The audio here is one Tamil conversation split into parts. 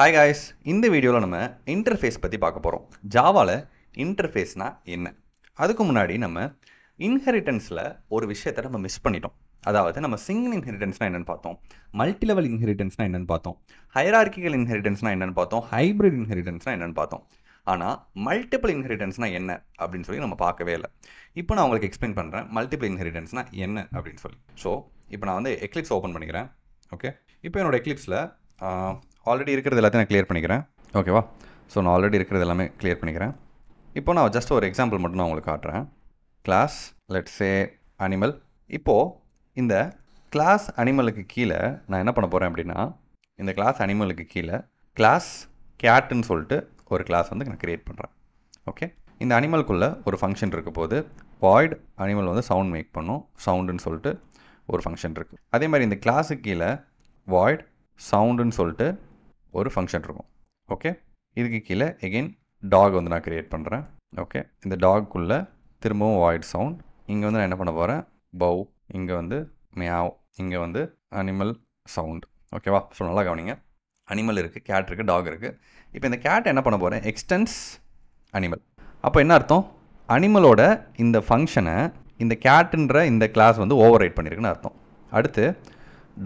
ஹாய் காய்ஸ் இந்த வீடியோவில் நம்ம இன்டர்ஃபேஸ் பற்றி பார்க்க போகிறோம் ஜாவாவில் இன்டர்ஃபேஸ்னால் என்ன அதுக்கு முன்னாடி நம்ம இன்ஹெரிட்டன்ஸில் ஒரு விஷயத்தை நம்ம மிஸ் பண்ணிட்டோம் அதாவது நம்ம சிங்கிள் இன்ஹெரிட்டன்ஸ்னால் என்னென்னு பார்த்தோம் மல்டி லெவல் இன்ஹெரிட்டன்ஸ்னால் என்னென்னு பார்த்தோம் ஹையரார்கிகல் இன்ஹெரிட்டன்ஸ்னால் என்னென்னு பார்த்தோம் ஹைப்ரிட் இன்ஹெரிட்டன்ஸ்னால் என்னென்னு பார்த்தோம் ஆனால் மல்டிபிள் இன்ஹெரிட்டன்ஸ்னால் என்ன அப்படின்னு சொல்லி நம்ம பார்க்கவே இல்லை இப்போ நான் உங்களுக்கு எக்ஸ்பிளைன் பண்ணுறேன் மல்டிபிள் இன்ஹெரிட்டன்ஸ்னால் என்ன அப்படின்னு சொல்லி ஸோ இப்போ நான் வந்து எக்லிப்ஸ் ஓப்பன் பண்ணிக்கிறேன் ஓகே இப்போ என்னோடய எக்லிப்ஸில் ஆல்ரெடி இருக்கிறது எல்லாத்தையும் நான் கிளியர் பண்ணிக்கிறேன் ஓகேவா ஸோ நான் ஆல்ரெடி இருக்கிறது எல்லாமே கிளியர் பண்ணிக்கிறேன் இப்போ நான் ஜஸ்ட் ஒரு எக்ஸாம்பிள் மட்டும் நான் உங்களுக்கு காட்டுறேன் கிளாஸ் சே அனிமல் இப்போது இந்த கிளாஸ் அனிமலுக்கு கீழே நான் என்ன பண்ண போகிறேன் அப்படின்னா இந்த கிளாஸ் அனிமலுக்கு கீழே கிளாஸ் கேட்டுன்னு சொல்லிட்டு ஒரு கிளாஸ் வந்து நான் க்ரியேட் பண்ணுறேன் ஓகே இந்த அனிமல்குள்ளே ஒரு ஃபங்க்ஷன் இருக்க போது வாய்ட் அனிமல் வந்து சவுண்ட் மேக் பண்ணும் சவுண்டுன்னு சொல்லிட்டு ஒரு ஃபங்க்ஷன் இருக்குது அதே மாதிரி இந்த கிளாஸுக்கு கீழே வாய்ட் சவுண்டுன்னு சொல்லிட்டு ஒரு ஃபங்க்ஷன் இருக்கும் ஓகே இதுக்கு கீழே எகெயின் டாக் வந்து நான் க்ரியேட் பண்ணுறேன் ஓகே இந்த டாக்குள்ளே திரும்பவும் வாய்ட் சவுண்ட் இங்கே வந்து நான் என்ன பண்ண போகிறேன் பவ் இங்கே வந்து மியாவ் இங்கே வந்து அனிமல் சவுண்ட் ஓகேவா ஸோ நல்லா கவனிங்க அனிமல் இருக்குது கேட் இருக்குது டாக் இருக்குது இப்போ இந்த கேட் என்ன பண்ண போகிறேன் எக்ஸ்டென்ஸ் அனிமல் அப்போ என்ன அர்த்தம் அனிமலோட இந்த ஃபங்க்ஷனை இந்த கேட்டுன்ற இந்த கிளாஸ் வந்து ஓவர் ரைட் பண்ணியிருக்குன்னு அர்த்தம் அடுத்து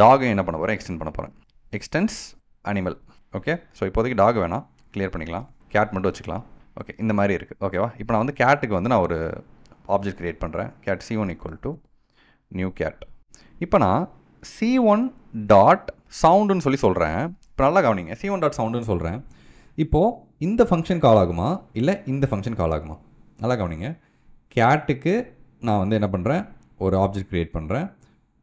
டாகை என்ன பண்ண போகிறேன் எக்ஸ்டெண்ட் பண்ண போகிறேன் எக்ஸ்டென்ஸ் அனிமல் ஓகே ஸோ இப்போதைக்கு டாக் வேணாம் கிளியர் பண்ணிக்கலாம் கேட் மட்டும் வச்சுக்கலாம் ஓகே இந்த மாதிரி இருக்குது ஓகேவா இப்போ நான் வந்து கேட்டுக்கு வந்து நான் ஒரு ஆப்ஜெக்ட் க்ரியேட் பண்ணுறேன் cat c one equal to new cat இப்போ நான் சி ஒன் டாட் சவுண்டுன்னு சொல்லி சொல்கிறேன் இப்போ நல்லா கவனிங்க சி ஒன் டாட் சவுண்டுன்னு சொல்கிறேன் இப்போது இந்த ஃபங்க்ஷன் கால் ஆகுமா இல்லை இந்த ஃபங்க்ஷன் கால் ஆகுமா நல்லா கவனிங்க கேட்டுக்கு நான் வந்து என்ன பண்ணுறேன் ஒரு ஆப்ஜெக்ட் க்ரியேட் பண்ணுறேன்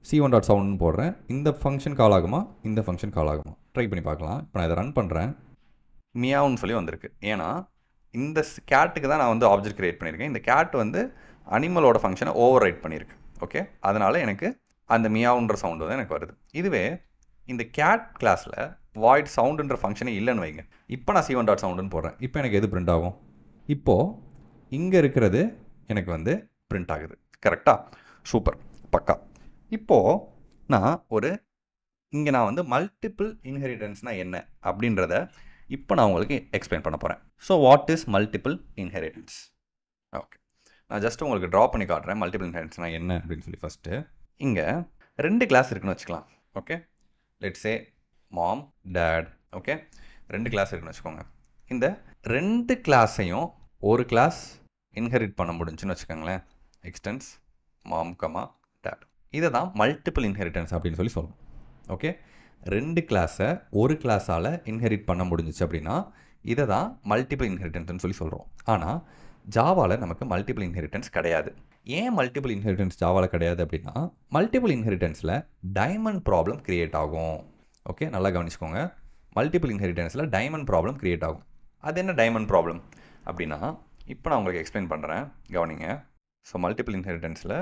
சி ஒன் டாட் சவுண்ட்னு போடுறேன் இந்த ஃபங்க்ஷன் கால் ஆகுமா இந்த ஃபங்க்ஷன் கால் ஆகுமா ட்ரை பண்ணி பார்க்கலாம் இப்போ நான் இதை ரன் பண்ணுறேன் மியாவுன்னு சொல்லி வந்திருக்கு ஏன்னா இந்த கேட்டுக்கு தான் நான் வந்து ஆப்ஜெக்ட் கிரியேட் பண்ணியிருக்கேன் இந்த கேட் வந்து அனிமலோட ஃபங்க்ஷனை ஓவர் ரைட் பண்ணியிருக்கு ஓகே அதனால் எனக்கு அந்த மியாவுன்ற சவுண்டு தான் எனக்கு வருது இதுவே இந்த கேட் கிளாஸில் வாய்ட் சவுண்டுன்ற ஃபங்க்ஷனே இல்லைன்னு வைங்க இப்போ நான் சி ஒன் டாட் சவுண்டுன்னு போடுறேன் இப்போ எனக்கு எது பிரிண்ட் ஆகும் இப்போது இங்கே இருக்கிறது எனக்கு வந்து பிரிண்ட் ஆகுது கரெக்டாக சூப்பர் பக்கா இப்போது நான் ஒரு இங்கே நான் வந்து மல்டிபிள் இன்ஹெரிட்டன்ஸ்னால் என்ன அப்படின்றத இப்போ நான் உங்களுக்கு எக்ஸ்பிளைன் பண்ண போகிறேன் so what is multiple inheritance okay நான் ஜஸ்ட் உங்களுக்கு ட்ரா பண்ணி காட்டுறேன் மல்டிபிள் இன்ஹெரிட்டன்ஸ் என்ன அப்படின்னு சொல்லி ஃபஸ்ட்டு இங்கே ரெண்டு கிளாஸ் இருக்குன்னு வச்சுக்கலாம் okay say mom dad okay ரெண்டு கிளாஸ் இருக்குன்னு வச்சுக்கோங்க இந்த ரெண்டு கிளாஸையும் ஒரு கிளாஸ் இன்ஹெரிட் பண்ண முடிஞ்சுன்னு வச்சுக்கோங்களேன் எக்ஸ்டென்ஸ் மாம் கமா இதை தான் மல்டிபிள் இன்ஹெரிட்டன்ஸ் அப்படின்னு சொல்லி சொல்லணும் ஓகே ரெண்டு கிளாஸை ஒரு கிளாஸால் இன்ஹெரிட் பண்ண முடிஞ்சிச்சு அப்படின்னா இதை தான் மல்டிபிள் இன்ஹெரிட்டன்ஸ்னு சொல்லி சொல்கிறோம் ஆனால் ஜாவாவில் நமக்கு மல்டிபிள் இன்ஹெரிட்டன்ஸ் கிடையாது ஏன் மல்டிபிள் இன்ஹெரிட்டன்ஸ் ஜாவாவில் கிடையாது அப்படின்னா மல்டிபிள் இன்ஹெரிட்டன்ஸில் டைமண்ட் ப்ராப்ளம் க்ரியேட் ஆகும் ஓகே நல்லா கவனிச்சுக்கோங்க மல்டிபிள் இன்ஹெரிட்டன்ஸில் டைமண்ட் ப்ராப்ளம் க்ரியேட் ஆகும் அது என்ன டைமண்ட் ப்ராப்ளம் அப்படின்னா இப்போ நான் உங்களுக்கு எக்ஸ்பிளைன் பண்ணுறேன் கவனிங்க ஸோ மல்டிபிள் இன்ஹெரிட்டன்ஸில்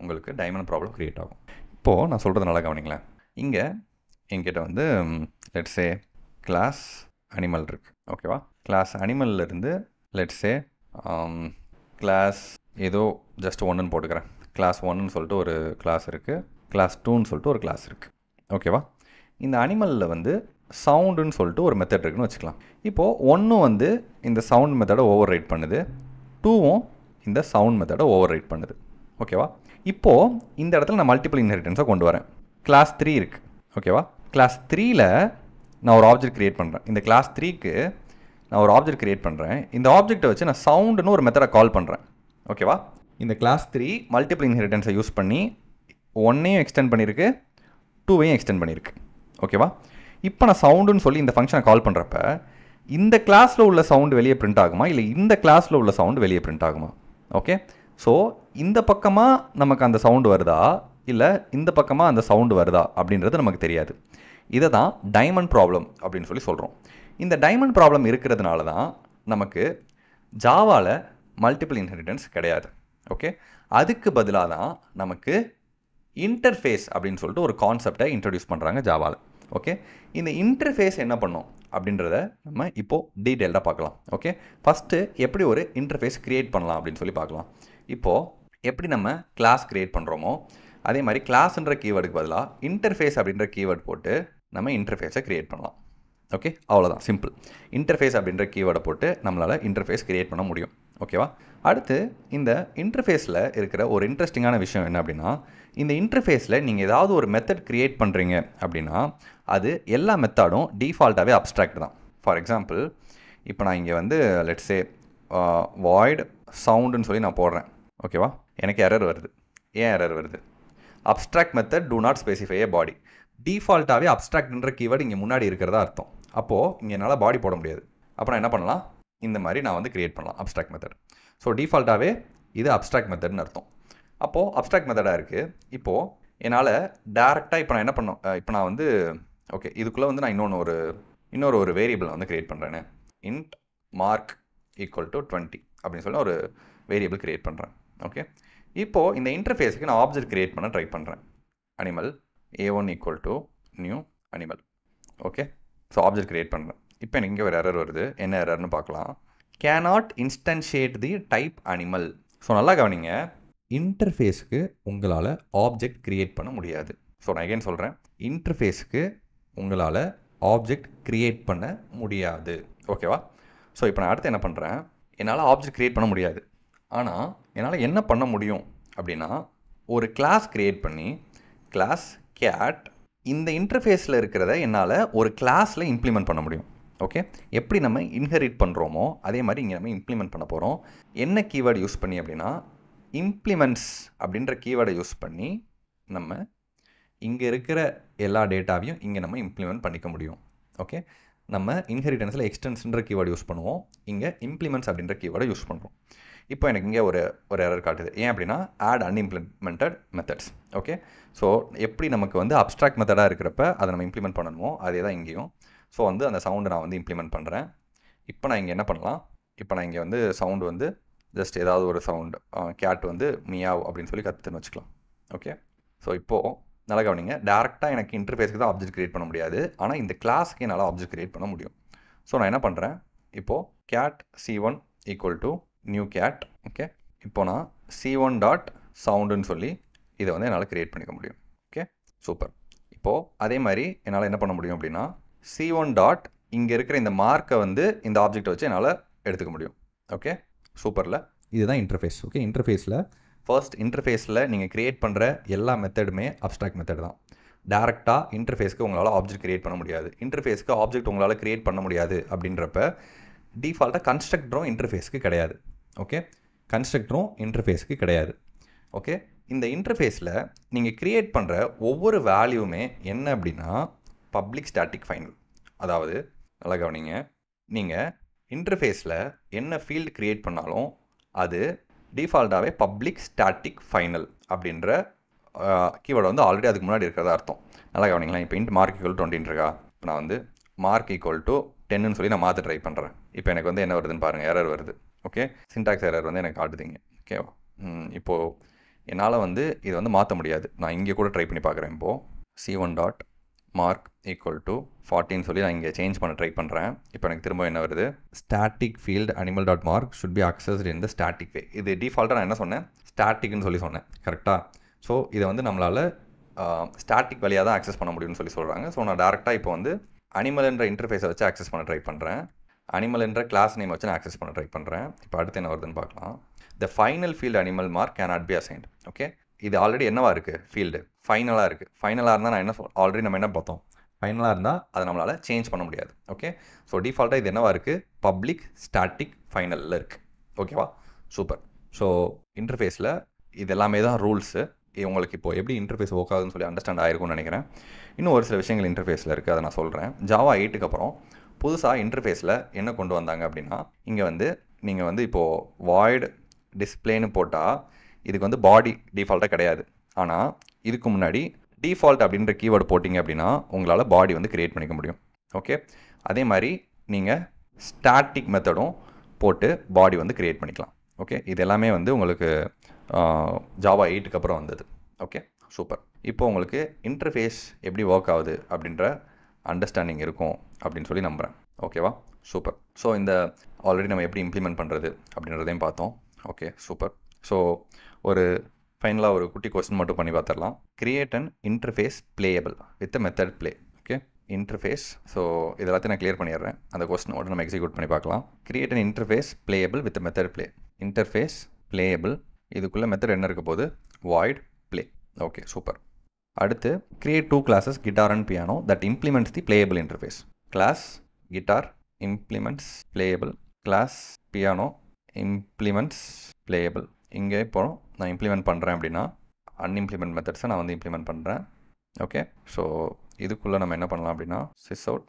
உங்களுக்கு டைமண்ட் ப்ராப்ளம் க்ரியேட் ஆகும் இப்போது நான் சொல்கிறது நல்லா கவனிங்களேன் இங்கே எங்கிட்ட வந்து லெட்ஸே கிளாஸ் அனிமல் இருக்குது ஓகேவா கிளாஸ் அனிமல்லேருந்து லெட்ஸே கிளாஸ் ஏதோ ஜஸ்ட் ஒன்றுன்னு போட்டுக்கிறேன் கிளாஸ் ஒன்றுன்னு சொல்லிட்டு ஒரு கிளாஸ் இருக்குது கிளாஸ் டூன்னு சொல்லிட்டு ஒரு கிளாஸ் இருக்குது ஓகேவா இந்த அனிமலில் வந்து சவுண்டுன்னு சொல்லிட்டு ஒரு மெத்தட் இருக்குன்னு வச்சுக்கலாம் இப்போது ஒன்றும் வந்து இந்த சவுண்ட் மெத்தடை ஓவர் ரைட் பண்ணுது டூவும் இந்த சவுண்ட் மெத்தடை ஓவர் ரைட் பண்ணுது ஓகேவா இப்போது இந்த இடத்துல நான் மல்டிபிள் இன்ஹெரிட்டன்ஸாக கொண்டு வரேன் கிளாஸ் த்ரீ இருக்குது ஓகேவா கிளாஸ் த்ரீயில் நான் ஒரு ஆப்ஜெக்ட் க்ரியேட் பண்ணுறேன் இந்த கிளாஸ் த்ரீக்கு நான் ஒரு ஆப்ஜெக்ட் க்ரியேட் பண்ணுறேன் இந்த ஆப்ஜெக்ட்டை வச்சு நான் சவுண்டுன்னு ஒரு மெத்தடை கால் பண்ணுறேன் ஓகேவா இந்த கிளாஸ் த்ரீ மல்டிபிள் இன்ஹெரிட்டன்ஸை யூஸ் பண்ணி ஒன்னையும் எக்ஸ்டெண்ட் பண்ணியிருக்கு டூவையும் எக்ஸ்டெண்ட் பண்ணியிருக்கு ஓகேவா இப்போ நான் சவுண்டுன்னு சொல்லி இந்த ஃபங்க்ஷனை கால் பண்ணுறப்ப இந்த கிளாஸில் உள்ள சவுண்டு வெளியே பிரிண்ட் ஆகுமா இல்லை இந்த கிளாஸில் உள்ள சவுண்டு வெளியே பிரிண்ட் ஆகுமா ஓகே ஸோ இந்த பக்கமாக நமக்கு அந்த சவுண்டு வருதா இல்லை இந்த பக்கமாக அந்த சவுண்டு வருதா அப்படின்றது நமக்கு தெரியாது இதை தான் டைமண்ட் ப்ராப்ளம் அப்படின்னு சொல்லி சொல்கிறோம் இந்த டைமண்ட் ப்ராப்ளம் இருக்கிறதுனால தான் நமக்கு ஜாவாவில் மல்டிபிள் இன்ஹெரிட்டன்ஸ் கிடையாது ஓகே அதுக்கு பதிலாக தான் நமக்கு இன்டர்ஃபேஸ் அப்படின்னு சொல்லிட்டு ஒரு கான்செப்டை இன்ட்ரடியூஸ் பண்ணுறாங்க ஜாவாவில் ஓகே இந்த இன்டர்ஃபேஸ் என்ன பண்ணும் அப்படின்றத நம்ம இப்போது டீட்டெயில்டாக பார்க்கலாம் ஓகே ஃபஸ்ட்டு எப்படி ஒரு இன்டர்ஃபேஸ் க்ரியேட் பண்ணலாம் அப்படின்னு சொல்லி பார்க்கலாம் இப்போது எப்படி நம்ம கிளாஸ் க்ரியேட் பண்ணுறோமோ அதே மாதிரி கிளாஸ்ன்ற கீவேர்டுக்கு பதிலாக இன்டர்ஃபேஸ் அப்படின்ற கீவேர்டு போட்டு நம்ம இன்டர்ஃபேஸை க்ரியேட் பண்ணலாம் ஓகே அவ்வளோதான் சிம்பிள் இன்டர்ஃபேஸ் அப்படின்ற கீவேர்டை போட்டு நம்மளால் இன்டர்ஃபேஸ் க்ரியேட் பண்ண முடியும் ஓகேவா அடுத்து இந்த இன்டர்ஃபேஸில் இருக்கிற ஒரு இன்ட்ரெஸ்டிங்கான விஷயம் என்ன அப்படின்னா இந்த இன்டர்ஃபேஸில் நீங்கள் ஏதாவது ஒரு மெத்தட் க்ரியேட் பண்ணுறீங்க அப்படின்னா அது எல்லா மெத்தடும் டிஃபால்ட்டாகவே அப்ட்ராக்ட் தான் ஃபார் எக்ஸாம்பிள் இப்போ நான் இங்கே வந்து லெட்ஸே வாய்டு சவுண்டுன்னு சொல்லி நான் போடுறேன் ஓகேவா எனக்கு எரர் வருது ஏன் எரர் வருது abstract method do not specify a body டிஃபால்ட்டாகவே அப்ட்ராக்ட்ன்ற கீவேர்டு இங்கே முன்னாடி இருக்கிறதா அர்த்தம் அப்போது இங்கே என்னால் பாடி போட முடியாது அப்போ நான் என்ன பண்ணலாம் இந்த மாதிரி நான் வந்து க்ரியேட் பண்ணலாம் அப்ட்ராக்ட் மெத்தட் ஸோ டிஃபால்ட்டாகவே இது அப்ட்ராக்ட் மெத்தட்னு அர்த்தம் அப்போது அப்ட்ராக்ட் மெத்தடாக இருக்குது இப்போது என்னால் டேரெக்டாக இப்போ நான் என்ன பண்ணோம் இப்போ நான் வந்து ஓகே இதுக்குள்ளே வந்து நான் இன்னொன்று ஒரு இன்னொரு ஒரு வேரியபிள் வந்து க்ரியேட் பண்ணுறேன்னு int mark equal to twenty அப்படின்னு சொல்லி ஒரு வேரியபிள் க்ரியேட் பண்ணுறேன் ஓகே இப்போது இந்த இன்டர்ஃபேஸுக்கு நான் ஆப்ஜெக்ட் க்ரியேட் பண்ண ட்ரை பண்ணுறேன் animal a one equal to new animal okay so object create பண்ணுறேன் இப்போ எனக்கு இங்கே ஒரு எரர் வருது என்ன எரர்னு பார்க்கலாம் cannot instantiate the type animal so நல்லா கவனிங்க இன்டர்ஃபேஸுக்கு உங்களால் ஆப்ஜெக்ட் க்ரியேட் பண்ண முடியாது ஸோ நான் எகேன் சொல்கிறேன் இன்டர்ஃபேஸுக்கு உங்களால் ஆப்ஜெக்ட் க்ரியேட் பண்ண முடியாது ஓகேவா ஸோ இப்போ நான் அடுத்து என்ன பண்ணுறேன் என்னால் ஆப்ஜெக்ட் க்ரியேட் பண்ண முடியாது ஆனால் என்னால் என்ன பண்ண முடியும் அப்படின்னா ஒரு கிளாஸ் க்ரியேட் பண்ணி கிளாஸ் கேட் இந்த இன்டர்ஃபேஸில் இருக்கிறத என்னால் ஒரு கிளாஸில் இம்ப்ளிமெண்ட் பண்ண முடியும் ஓகே எப்படி நம்ம இன்ஹெரிட் பண்ணுறோமோ அதே மாதிரி இங்கே நம்ம இம்ப்ளிமெண்ட் பண்ண போகிறோம் என்ன கீவேர்டு யூஸ் பண்ணி அப்படின்னா இம்ப்ளிமெண்ட்ஸ் அப்படின்ற கீவேர்டை யூஸ் பண்ணி நம்ம இங்கே இருக்கிற எல்லா டேட்டாவையும் இங்கே நம்ம இம்ப்ளிமெண்ட் பண்ணிக்க முடியும் ஓகே நம்ம இன்ஹெரிட்டன்ஸில் எக்ஸ்டென்ஸ்ன்ற கீவேர்டு யூஸ் பண்ணுவோம் இங்கே இம்ப்ளிமெண்ட்ஸ் அப்படின்ற கீவேர்டை யூஸ் பண்ணுறோம் இப்போ எனக்கு இங்கே ஒரு ஒரு எரர் காட்டுது ஏன் அப்படின்னா add unimplemented methods okay so எப்படி நமக்கு வந்து அப்ட்ராக்ட் மெத்தடாக இருக்கிறப்ப அதை நம்ம இம்ப்ளிமெண்ட் பண்ணணுமோ அதே தான் இங்கேயும் ஸோ வந்து அந்த சவுண்டு நான் வந்து இம்ப்ளிமெண்ட் பண்ணுறேன் இப்போ நான் இங்கே என்ன பண்ணலாம் இப்போ நான் இங்கே வந்து சவுண்டு வந்து ஜஸ்ட் ஏதாவது ஒரு சவுண்டு கேட் வந்து மியாவ் அப்படின்னு சொல்லி கற்றுன்னு வச்சுக்கலாம் ஓகே ஸோ இப்போது நல்லா கவனிங்க டேரெக்டாக எனக்கு இன்டர்ஃபேஸ்க்கு தான் ஆப்ஜெக்ட் க்ரியேட் பண்ண முடியாது ஆனால் இந்த கிளாஸ்க்கு என்னால் ஆப்ஜெக்ட் க்ரியேட் பண்ண முடியும் ஸோ நான் என்ன பண்ணுறேன் இப்போது cat c one equal to new cat okay இப்போ நான் சி ஒன் டாட் சவுண்டுன்னு சொல்லி இதை வந்து என்னால் க்ரியேட் பண்ணிக்க முடியும் ஓகே சூப்பர் இப்போது அதே மாதிரி என்னால் என்ன பண்ண முடியும் அப்படின்னா சி ஒன் டாட் இங்கே இருக்கிற இந்த மார்க்கை வந்து இந்த ஆப்ஜெக்டை வச்சு என்னால் எடுத்துக்க முடியும் ஓகே சூப்பரில் இதுதான் இன்டர்ஃபேஸ் ஓகே இன்டர்ஃபேஸில் ஃபர்ஸ்ட் இன்டர்ஃபேஸில் நீங்கள் க்ரியேட் பண்ணுற எல்லா மெத்தடுமே அப்ட்ராக்ட் மெத்தட் தான் டேரெக்டாக இன்டர்ஃபேஸ்க்கு உங்களால் ஆப்ஜெக்ட் க்ரியேட் பண்ண முடியாது இன்டர்ஃபேஸ்க்கு ஆப்ஜெக்ட் உங்களால் க்ரியேட் பண்ண முடியாது அப்படின்றப்ப டிஃபால்ட்டாக கன்ஸ்ட்ரக்டரும் இன்டர்ஃபேஸ்க்கு கிடையாது ஓகே கன்ஸ்ட்ரக்டரும் இன்டர்ஃபேஸுக்கு கிடையாது ஓகே இந்த இன்டர்ஃபேஸில் நீங்கள் க்ரியேட் பண்ணுற ஒவ்வொரு வேல்யூமே என்ன அப்படின்னா பப்ளிக் ஸ்டாட்டிக் ஃபைனல் அதாவது நல்லா கவனிங்க நீங்கள் இன்டர்ஃபேஸில் என்ன ஃபீல்டு க்ரியேட் பண்ணாலும் அது டிஃபால்ட்டாகவே பப்ளிக் ஸ்டாட்டிக் ஃபைனல் அப்படின்ற கீவேர்டு வந்து ஆல்ரெடி அதுக்கு முன்னாடி இருக்கிறதா அர்த்தம் நல்லா கவனிங்களா இப்போ இன்ட் மார்க் ஈக்குவல் டுவெண்ட்டின் இருக்கா இப்போ நான் வந்து மார்க் ஈக்குவல் டு டென்னுன்னு சொல்லி நான் மாற்ற ட்ரை பண்ணுறேன் இப்போ எனக்கு வந்து என்ன வருதுன்னு பாருங்கள் எரர் வருது ஓகே சின்டாக்ஸ் எரர் வந்து எனக்கு காட்டுதுங்க ஓகேவா இப்போது என்னால் வந்து இதை வந்து மாற்ற முடியாது நான் இங்கே கூட ட்ரை பண்ணி பார்க்குறேன் இப்போது c one dot mark equal to ஃபார்ட்டின்னு சொல்லி நான் இங்கே சேஞ்ச் பண்ண ட்ரை பண்ணுறேன் இப்போ எனக்கு திரும்ப என்ன வருது static field animal dot mark should be accessed in the static way இது டிஃபால்ட்டாக நான் என்ன சொன்னேன் ஸ்டாட்டிக்னு சொல்லி சொன்னேன் கரெக்டாக ஸோ இதை வந்து நம்மளால் ஸ்டாட்டிக் வழியாக தான் அக்சஸ் பண்ண முடியும்னு சொல்லி சொல்கிறாங்க ஸோ நான் டேரெக்டாக இப்போ வந்து அனிமல்ன்ற இன்டர்ஃபேஸை வச்சு ஆக்சஸ் பண்ண ட்ரை பண்ணுறேன் அனிமல் என்ற கிளாஸ் நேம் வச்சு நான் ஆக்சஸ் பண்ண ட்ரை பண்ணுறேன் இப்போ அடுத்து என்ன வருதுன்னு பார்க்கலாம் the final field animal mark cannot be assigned okay இது ஆல்ரெடி என்னவா இருக்குது ஃபீல்டு ஃபைனலாக இருக்குது ஃபைனலாக இருந்தால் நான் என்ன சொல் ஆல்ரெடி நம்ம என்ன பார்த்தோம் ஃபைனலாக இருந்தால் அதை நம்மளால் சேஞ்ச் பண்ண முடியாது ஓகே ஸோ டிஃபால்ட்டாக இது என்னவாக இருக்குது பப்ளிக் ஸ்டாட்டிக் ஃபைனலில் இருக்குது ஓகேவா சூப்பர் ஸோ இன்டர்ஃபேஸில் இது எல்லாமே தான் ரூல்ஸு உங்களுக்கு இப்போது எப்படி இன்டர்ஃபேஸ் ஒர்க் ஆகுதுன்னு சொல்லி அண்டர்ஸ்டாண்ட் ஆயிருக்கும்னு நினைக்கிறேன் இன்னும் ஒரு சில விஷயங்கள் இன்டர்ஃபேஸில் இருக்குது அதை நான் சொல்கிறேன் ஜாவா எயிட்டுக்கு அப்புறம் புதுசாக இன்டர்ஃபேஸில் என்ன கொண்டு வந்தாங்க அப்படின்னா இங்கே வந்து நீங்கள் வந்து இப்போது வாய்டு டிஸ்பிளேன்னு போட்டால் இதுக்கு வந்து பாடி டிஃபால்ட்டாக கிடையாது ஆனால் இதுக்கு முன்னாடி டிஃபால்ட் அப்படின்ற கீவேர்டு போட்டிங்க அப்படின்னா உங்களால் பாடி வந்து க்ரியேட் பண்ணிக்க முடியும் ஓகே அதே மாதிரி நீங்கள் ஸ்டாட்டிக் மெத்தடும் போட்டு பாடி வந்து க்ரியேட் பண்ணிக்கலாம் ஓகே இது எல்லாமே வந்து உங்களுக்கு ஜாவா எயிட்டுக்கு அப்புறம் வந்தது ஓகே சூப்பர் இப்போ உங்களுக்கு இன்டர்ஃபேஸ் எப்படி ஒர்க் ஆகுது அப்படின்ற அண்டர்ஸ்டாண்டிங் இருக்கும் அப்படின்னு சொல்லி நம்புகிறேன் ஓகேவா சூப்பர் ஸோ இந்த ஆல்ரெடி நம்ம எப்படி இம்ப்ளிமெண்ட் பண்ணுறது அப்படின்றதையும் பார்த்தோம் ஓகே சூப்பர் ஸோ ஒரு ஃபைனலாக ஒரு குட்டி கொஸ்டின் மட்டும் பண்ணி பார்த்துடலாம் create and interface playable with method play okay interface so இதெல்லாத்தையும் நான் கிளியர் பண்ணிடுறேன் அந்த கொஸ்டின் மட்டும் நம்ம எக்ஸிக்யூட் பண்ணி பார்க்கலாம் create and interface playable with method play interface playable இதுக்குள்ளே மெத்தட் என்ன இருக்க போது வாய்ட் பிளே ஓகே சூப்பர் அடுத்து create two classes guitar and piano that implements the playable interface class guitar implements playable class piano implements playable இங்கே இப்போ நான் இம்ப்ளிமெண்ட் பண்ணுறேன் அப்படின்னா அன்இம்ப்ளிமெண்ட் மெத்தட்ஸை நான் வந்து இம்ப்ளிமெண்ட் பண்ணுறேன் ஓகே ஸோ இதுக்குள்ளே நம்ம என்ன பண்ணலாம் அப்படின்னா சிஸ் அவுட்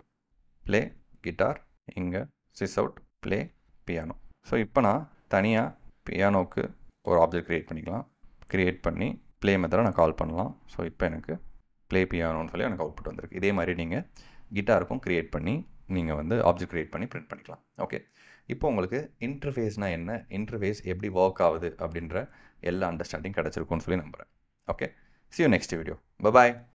ப்ளே கிட்டார் இங்கே sysout play piano so இப்போ நான் தனியாக பியானோவுக்கு ஒரு ஆப்ஜெக்ட் க்ரியேட் பண்ணிக்கலாம் க்ரியேட் பண்ணி ப்ளே மெத்தடை நான் கால் பண்ணலாம் ஸோ இப்போ எனக்கு ப்ளே பியானோன்னு சொல்லி எனக்கு அவுட்புட் வந்திருக்கு இதே மாதிரி நீங்கள் கிட்டாருக்கும் க்ரியேட் பண்ணி நீங்கள் வந்து ஆப்ஜெக்ட் க்ரியேட் பண்ணி ப்ரிண்ட் பண்ணிக்கலாம் ஓகே இப்போ உங்களுக்கு இன்டர்ஃபேஸ்னா என்ன இன்டர்ஃபேஸ் எப்படி ஒர்க் ஆகுது அப்படின்ற எல்லா அண்டர்ஸ்டாண்டிங் கிடச்சிருக்கும்னு சொல்லி நம்புகிறேன் okay see you next video bye